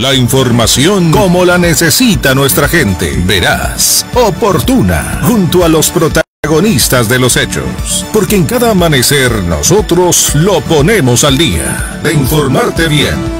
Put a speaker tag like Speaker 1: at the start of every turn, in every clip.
Speaker 1: La información como la necesita nuestra gente. Verás, oportuna, junto a los protagonistas de los hechos. Porque en cada amanecer nosotros lo ponemos al día. De informarte bien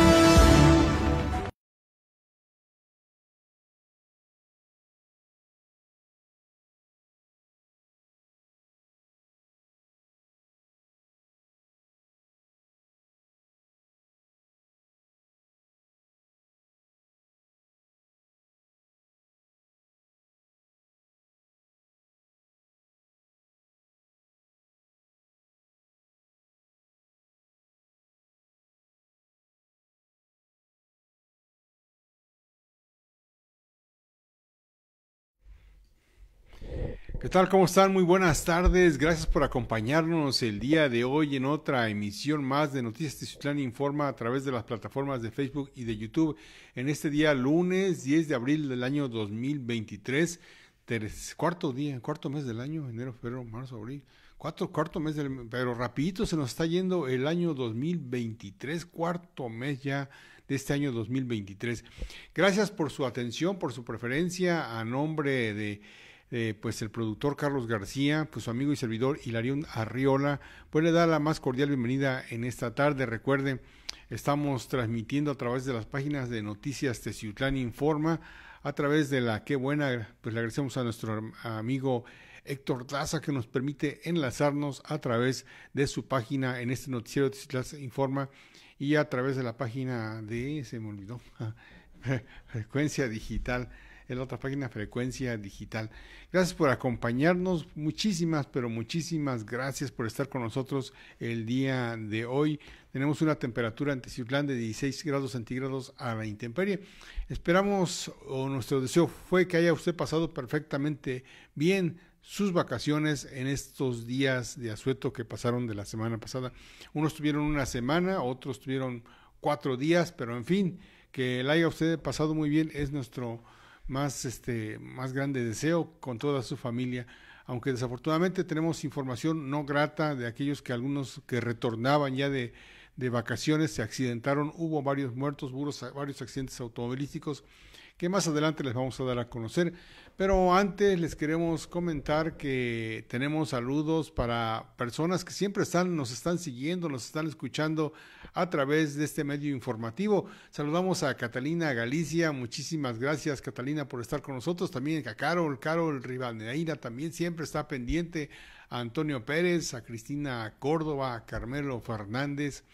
Speaker 1: ¿Qué tal? ¿Cómo están? Muy buenas tardes. Gracias por acompañarnos el día de hoy en otra emisión más de Noticias Tizutlán Informa a través de las plataformas de Facebook y de YouTube. En este día lunes 10 de abril del año 2023, tres, cuarto día, cuarto mes del año, enero, febrero, marzo, abril. cuarto, cuarto mes del pero rapidito se nos está yendo el año 2023, cuarto mes ya de este año 2023. Gracias por su atención, por su preferencia a nombre de eh, pues el productor Carlos García, pues su amigo y servidor Hilarión Arriola, pues le da la más cordial bienvenida en esta tarde. Recuerden, estamos transmitiendo a través de las páginas de Noticias Teciutlán Informa, a través de la Qué Buena, pues le agradecemos a nuestro amigo Héctor Taza que nos permite enlazarnos a través de su página en este noticiero Teciutlán Informa y a través de la página de, se me olvidó, frecuencia digital en la otra página Frecuencia Digital. Gracias por acompañarnos, muchísimas, pero muchísimas gracias por estar con nosotros el día de hoy. Tenemos una temperatura en de 16 grados centígrados a la intemperie. Esperamos, o nuestro deseo fue que haya usted pasado perfectamente bien sus vacaciones en estos días de asueto que pasaron de la semana pasada. Unos tuvieron una semana, otros tuvieron cuatro días, pero en fin, que la haya usted pasado muy bien es nuestro más, este, más grande deseo con toda su familia, aunque desafortunadamente tenemos información no grata de aquellos que algunos que retornaban ya de, de vacaciones se accidentaron, hubo varios muertos, hubo varios accidentes automovilísticos que más adelante les vamos a dar a conocer. Pero antes les queremos comentar que tenemos saludos para personas que siempre están, nos están siguiendo, nos están escuchando a través de este medio informativo. Saludamos a Catalina Galicia, muchísimas gracias Catalina por estar con nosotros. También a Carol, Carol Rivadeneira también siempre está pendiente. A Antonio Pérez, a Cristina Córdoba, a Carmelo Fernández,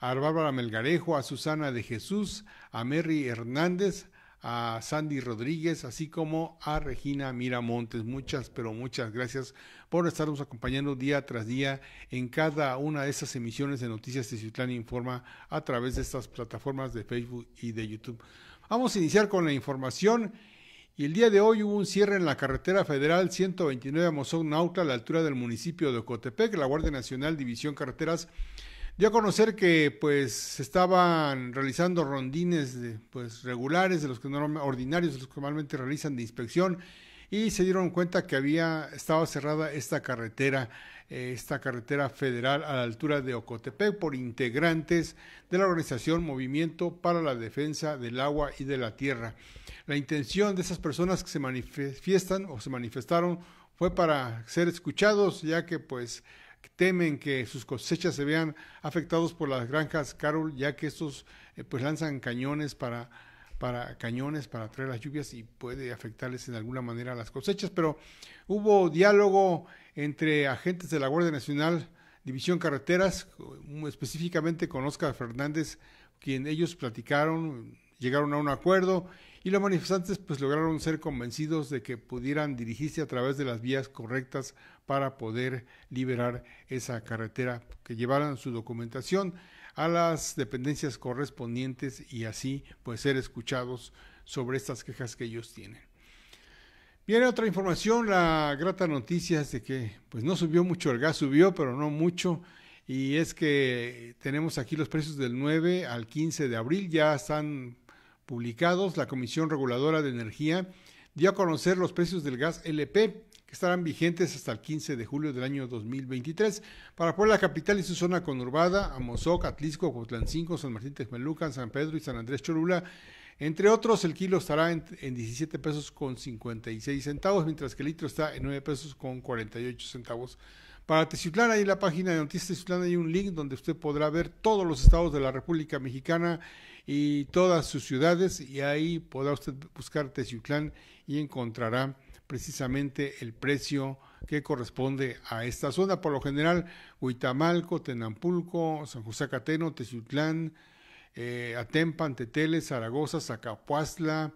Speaker 1: a Bárbara Melgarejo, a Susana de Jesús, a Mary Hernández, a Sandy Rodríguez, así como a Regina Miramontes. Muchas, pero muchas gracias por estarnos acompañando día tras día en cada una de estas emisiones de Noticias de Ciutlán Informa a través de estas plataformas de Facebook y de YouTube. Vamos a iniciar con la información. Y el día de hoy hubo un cierre en la carretera federal 129 Mozón Nauta a la altura del municipio de Ocotepec. La Guardia Nacional División Carreteras ya a conocer que pues estaban realizando rondines de, pues regulares de los que ordinarios los que normalmente realizan de inspección y se dieron cuenta que había estado cerrada esta carretera, eh, esta carretera federal a la altura de Ocotepec por integrantes de la organización Movimiento para la Defensa del Agua y de la Tierra. La intención de esas personas que se manifiestan o se manifestaron fue para ser escuchados, ya que pues temen que sus cosechas se vean afectados por las granjas Carol, ya que estos eh, pues lanzan cañones para, para cañones para traer las lluvias y puede afectarles en alguna manera las cosechas. Pero hubo diálogo entre agentes de la Guardia Nacional, División Carreteras, eh, específicamente con Oscar Fernández, quien ellos platicaron, llegaron a un acuerdo y los manifestantes pues lograron ser convencidos de que pudieran dirigirse a través de las vías correctas para poder liberar esa carretera, que llevaran su documentación a las dependencias correspondientes y así pues ser escuchados sobre estas quejas que ellos tienen. Viene otra información, la grata noticia es de que pues no subió mucho el gas, subió pero no mucho y es que tenemos aquí los precios del 9 al 15 de abril, ya están publicados, la Comisión Reguladora de Energía dio a conocer los precios del gas LP que estarán vigentes hasta el 15 de julio del año 2023 para la Capital y su zona conurbada, Amozoc, Atlisco, Cotlancinco, San Martín Texmelucan, San Pedro y San Andrés Cholula. Entre otros, el kilo estará en, en, 17 pesos con 56 centavos, mientras que el litro está en 9 pesos con 48 centavos. Para Teciutlán, ahí en la página de Noticias Teciutlán hay un link donde usted podrá ver todos los estados de la República Mexicana y todas sus ciudades y ahí podrá usted buscar Teciutlán y encontrará precisamente el precio que corresponde a esta zona. Por lo general, Huitamalco, Tenampulco, San José Cateno, Teciutlán, eh, Atempan, Zaragoza, Zacapuazla,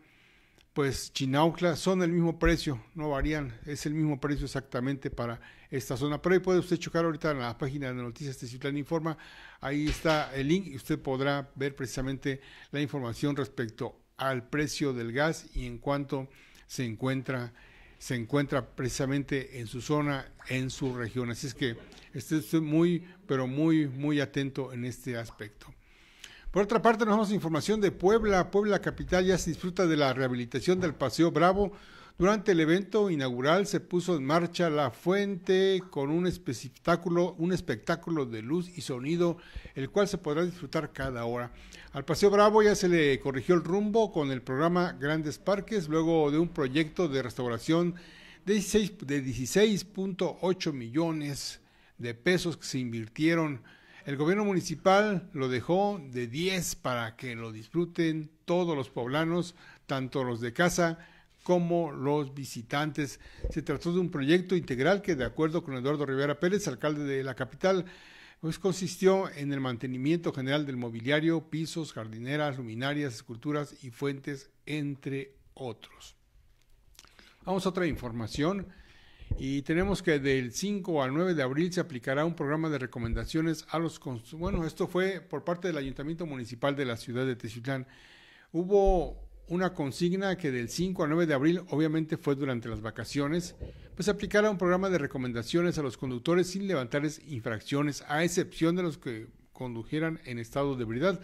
Speaker 1: pues Chinaucla son el mismo precio, no varían, es el mismo precio exactamente para esta zona. Pero ahí puede usted chocar ahorita en la página de Noticias de Ciutlán Informa, ahí está el link y usted podrá ver precisamente la información respecto al precio del gas y en cuanto se encuentra, se encuentra precisamente en su zona, en su región. Así es que esté muy, pero muy, muy atento en este aspecto. Por otra parte, nos vamos a información de Puebla. Puebla Capital ya se disfruta de la rehabilitación del Paseo Bravo. Durante el evento inaugural se puso en marcha la fuente con un espectáculo, un espectáculo de luz y sonido, el cual se podrá disfrutar cada hora. Al Paseo Bravo ya se le corrigió el rumbo con el programa Grandes Parques, luego de un proyecto de restauración de 16.8 de millones de pesos que se invirtieron el gobierno municipal lo dejó de 10 para que lo disfruten todos los poblanos, tanto los de casa como los visitantes. Se trató de un proyecto integral que, de acuerdo con Eduardo Rivera Pérez, alcalde de la capital, pues consistió en el mantenimiento general del mobiliario, pisos, jardineras, luminarias, esculturas y fuentes, entre otros. Vamos a otra información. Y tenemos que del 5 al 9 de abril se aplicará un programa de recomendaciones a los Bueno, esto fue por parte del Ayuntamiento Municipal de la ciudad de Teciutlán. Hubo una consigna que del 5 al 9 de abril, obviamente fue durante las vacaciones, pues aplicará un programa de recomendaciones a los conductores sin levantar infracciones, a excepción de los que condujeran en estado de ebriedad,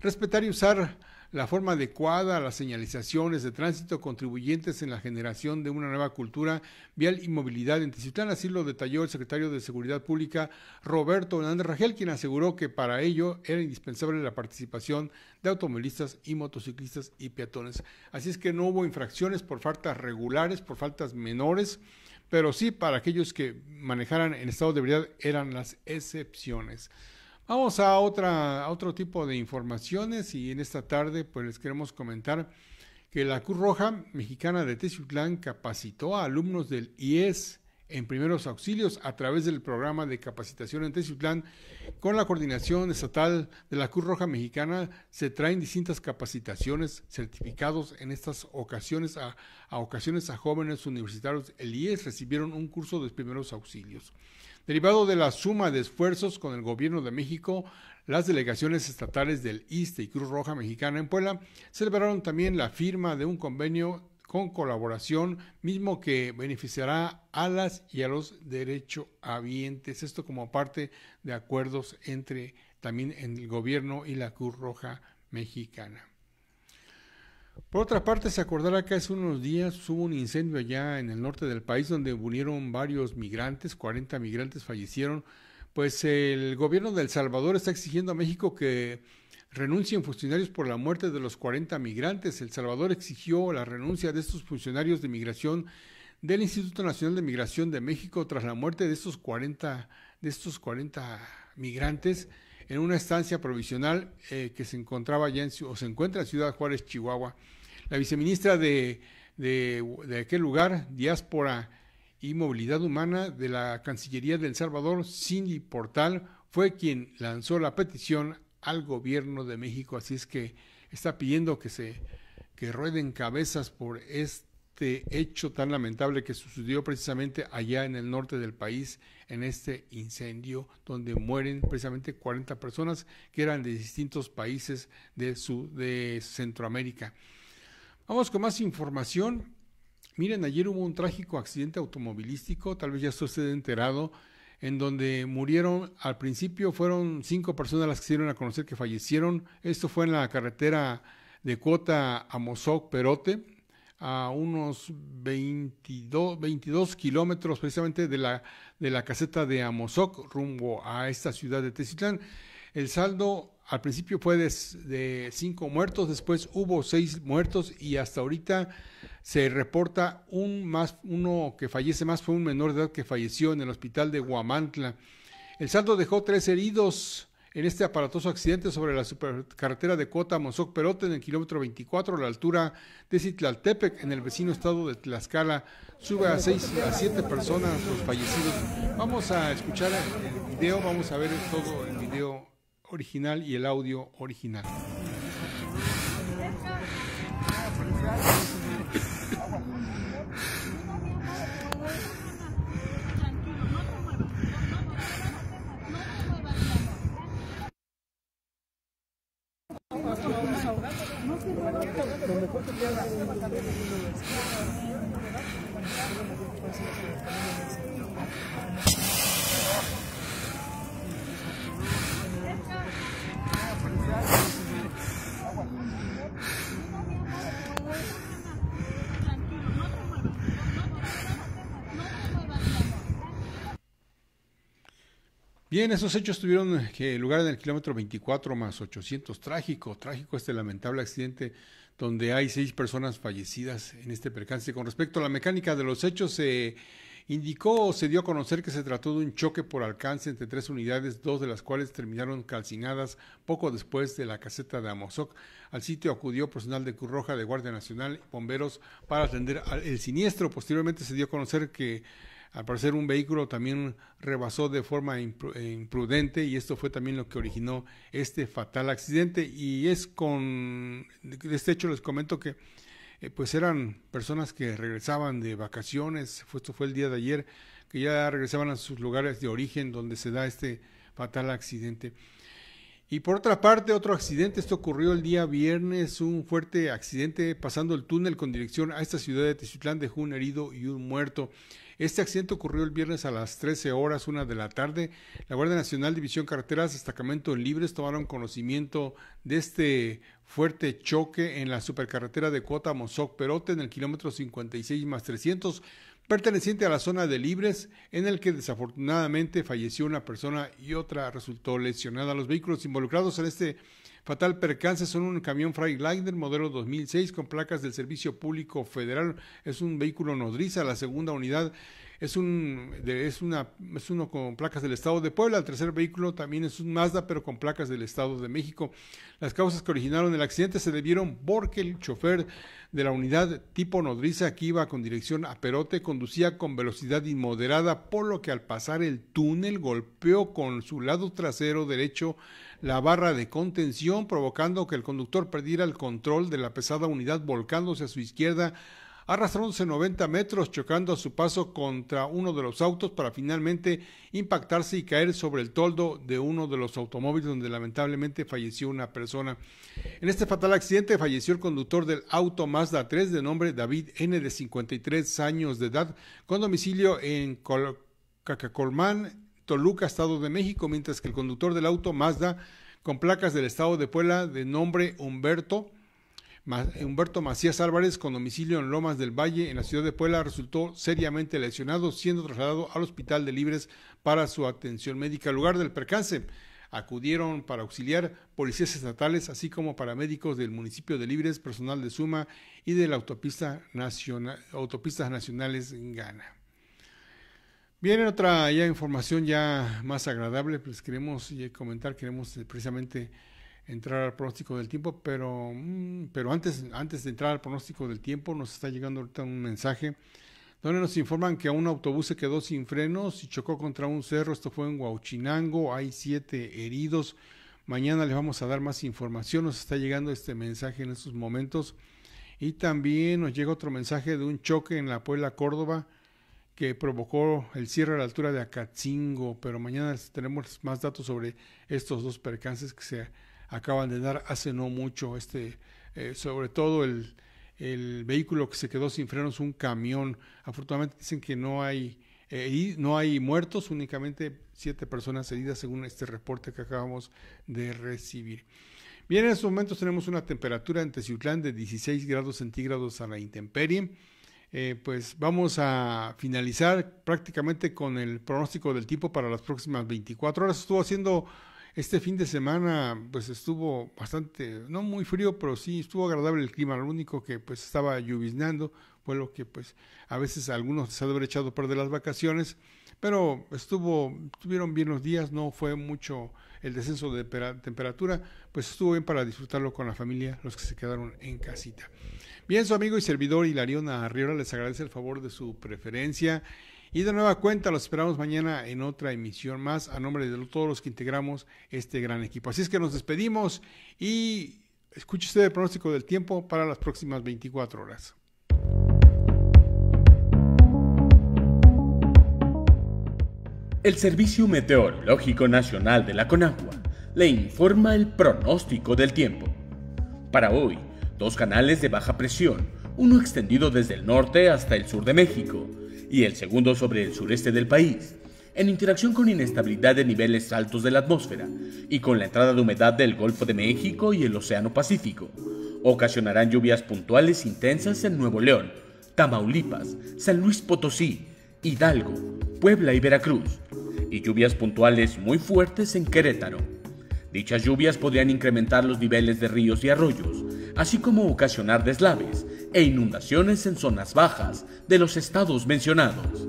Speaker 1: respetar y usar la forma adecuada a las señalizaciones de tránsito contribuyentes en la generación de una nueva cultura vial y movilidad en Tizitlán. Así lo detalló el secretario de Seguridad Pública, Roberto Hernández Rajel, quien aseguró que para ello era indispensable la participación de automovilistas y motociclistas y peatones. Así es que no hubo infracciones por faltas regulares, por faltas menores, pero sí para aquellos que manejaran en estado de ebriedad eran las excepciones. Vamos a, otro tipo de informaciones y en esta tarde pues les queremos comentar que la Cruz Roja Mexicana de Teciutlán capacitó a alumnos del IES en primeros auxilios a través del programa de capacitación en Teciutlán con la coordinación estatal de la Cruz Roja Mexicana se traen distintas capacitaciones certificados en estas ocasiones a, ocasiones a jóvenes universitarios el IES recibieron un curso de primeros auxilios derivado de la suma de esfuerzos con el gobierno de México, las delegaciones estatales del ISTE y Cruz Roja Mexicana en Puebla celebraron también la firma de un convenio con colaboración, mismo que beneficiará a las y a los derechohabientes. Esto como parte de acuerdos entre también el gobierno y la Cruz Roja Mexicana. Por otra parte, se acordará que hace unos días hubo un incendio allá en el norte del país donde murieron varios migrantes, 40 migrantes fallecieron. Pues el gobierno de El Salvador está exigiendo a México que renuncien funcionarios por la muerte de los 40 migrantes. El Salvador exigió la renuncia de estos funcionarios de migración del Instituto Nacional de Migración de México tras la muerte de estos 40, de estos 40 migrantes en una estancia provisional eh, que se encontraba ya en, o se encuentra en Ciudad Juárez, Chihuahua. La viceministra de, de, aquel lugar, Diáspora y Movilidad Humana de la Cancillería del Salvador, Cindy Portal, fue quien lanzó la petición al gobierno de México, así es que está pidiendo que se que rueden cabezas por este este hecho tan lamentable que sucedió precisamente allá en el norte del país, en este incendio, donde mueren precisamente 40 personas que eran de distintos países de, su, de Centroamérica. Vamos con más información. Miren, ayer hubo un trágico accidente automovilístico, tal vez ya usted enterado, en donde murieron, al principio fueron cinco personas las que se dieron a conocer que fallecieron. Esto fue en la carretera de Cuota a Mozoc, Perote, a unos 22, kilómetros precisamente de la, de la caseta de Amozoc rumbo a esta ciudad de Tecitlán. El saldo al principio fue de, de, cinco muertos, después hubo seis muertos y hasta ahorita se reporta un más, uno que fallece más, fue un menor de edad que falleció en el hospital de Huamantla. El saldo dejó tres heridos, en este aparatoso accidente sobre la supercarretera de Cota Monzoc, Perote en el kilómetro 24 a la altura de Citlaltepec en el vecino estado de Tlaxcala. Sube a 6 a 7 personas los fallecidos. Vamos a escuchar el video, vamos a ver todo el video original y el audio original. Bien, esos hechos tuvieron eh, que lugar en el kilómetro 24 más 800. Trágico, trágico este lamentable accidente donde hay seis personas fallecidas en este percance. Con respecto a la mecánica de los hechos, se indicó o se dio a conocer que se trató de un choque por alcance entre tres unidades, dos de las cuales terminaron calcinadas poco después de la caseta de Amozoc. Al sitio acudió personal de Cruz Roja, de Guardia Nacional, y bomberos para atender el siniestro. Posteriormente se dio a conocer que al parecer un vehículo también rebasó de forma eh, imprudente y esto fue también lo que originó este fatal accidente. Y es con este hecho les comento que eh, pues eran personas que regresaban de vacaciones, esto fue el día de ayer, que ya regresaban a sus lugares de origen donde se da este fatal accidente. Y por otra parte, otro accidente, esto ocurrió el día viernes, un fuerte accidente pasando el túnel con dirección a esta ciudad de Tichutlán, dejó un herido y un muerto. Este accidente ocurrió el viernes a las 13 horas, una de la tarde. La Guardia Nacional, División Carreteras, Destacamento Libres tomaron conocimiento de este fuerte choque en la supercarretera de Cuota Mozoc Perote en el kilómetro 56 más 300 perteneciente a la zona de Libres, en el que desafortunadamente falleció una persona y otra resultó lesionada. Los vehículos involucrados en este Fatal percance son un camión Freightliner modelo 2006 con placas del Servicio Público Federal. Es un vehículo nodriza. La segunda unidad es, un, es, una, es uno con placas del Estado de Puebla, el tercer vehículo también es un Mazda, pero con placas del Estado de México. Las causas que originaron el accidente se debieron porque el chofer de la unidad tipo nodriza que iba con dirección a Perote conducía con velocidad inmoderada, por lo que al pasar el túnel golpeó con su lado trasero derecho la barra de contención, provocando que el conductor perdiera el control de la pesada unidad volcándose a su izquierda arrastrándose 90 metros, chocando a su paso contra uno de los autos para finalmente impactarse y caer sobre el toldo de uno de los automóviles donde lamentablemente falleció una persona. En este fatal accidente falleció el conductor del auto Mazda 3 de nombre David N de 53 años de edad, con domicilio en Cacacolmán, Toluca, Estado de México, mientras que el conductor del auto Mazda con placas del estado de Puebla de nombre Humberto eh. Humberto Macías Álvarez, con domicilio en Lomas del Valle, en la ciudad de Puebla, resultó seriamente lesionado, siendo trasladado al Hospital de Libres para su atención médica. Lugar del percance acudieron para auxiliar policías estatales, así como paramédicos del municipio de Libres, personal de Suma y de la autopista nacional, autopistas nacionales en Ghana. Bien, otra ya información ya más agradable, pues queremos eh, comentar, queremos eh, precisamente entrar al pronóstico del tiempo, pero, mm, pero antes, antes de entrar al pronóstico del tiempo nos está llegando ahorita un mensaje donde nos informan que un autobús se quedó sin frenos y chocó contra un cerro, esto fue en Huauchinango, hay siete heridos, mañana les vamos a dar más información, nos está llegando este mensaje en estos momentos y también nos llega otro mensaje de un choque en la Puebla Córdoba que provocó el cierre a la altura de Acatzingo, pero mañana tenemos más datos sobre estos dos percances que se acaban de dar hace no mucho, este, eh, sobre todo el, vehículo que se quedó sin frenos, un camión. Afortunadamente dicen que no hay, eh, no hay muertos, únicamente siete personas heridas según este reporte que acabamos de recibir. Bien, en estos momentos tenemos una temperatura en Teciutlán de 16 grados centígrados a la intemperie. Eh, pues vamos a finalizar prácticamente con el pronóstico del tipo para las próximas 24 horas. Estuvo haciendo este fin de semana pues estuvo bastante, no muy frío, pero sí estuvo agradable el clima. Lo único que pues estaba lloviznando fue lo que pues a veces algunos se han echado por de las vacaciones, pero estuvo, estuvieron bien los días, no fue mucho el descenso de temperatura, pues estuvo bien para disfrutarlo con la familia, los que se quedaron en casita. Bien, su amigo y servidor Hilarión Arriola les agradece el favor de su preferencia y de nueva cuenta, los esperamos mañana en otra emisión más a nombre de todos los que integramos este gran equipo. Así es que nos despedimos y escuche usted el pronóstico del tiempo para las próximas 24 horas.
Speaker 2: El Servicio Meteorológico Nacional de la Conagua le informa el pronóstico del tiempo. Para hoy, dos canales de baja presión, uno extendido desde el norte hasta el sur de México, y el segundo sobre el sureste del país, en interacción con inestabilidad de niveles altos de la atmósfera y con la entrada de humedad del Golfo de México y el Océano Pacífico. Ocasionarán lluvias puntuales intensas en Nuevo León, Tamaulipas, San Luis Potosí, Hidalgo, Puebla y Veracruz, y lluvias puntuales muy fuertes en Querétaro. Dichas lluvias podrían incrementar los niveles de ríos y arroyos, así como ocasionar deslaves, e inundaciones en zonas bajas de los estados mencionados.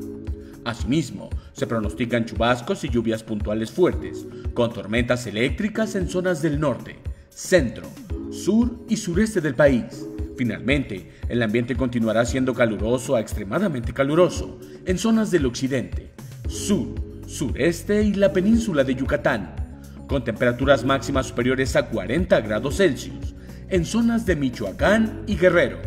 Speaker 2: Asimismo, se pronostican chubascos y lluvias puntuales fuertes, con tormentas eléctricas en zonas del norte, centro, sur y sureste del país. Finalmente, el ambiente continuará siendo caluroso a extremadamente caluroso en zonas del occidente, sur, sureste y la península de Yucatán, con temperaturas máximas superiores a 40 grados Celsius en zonas de Michoacán y Guerrero,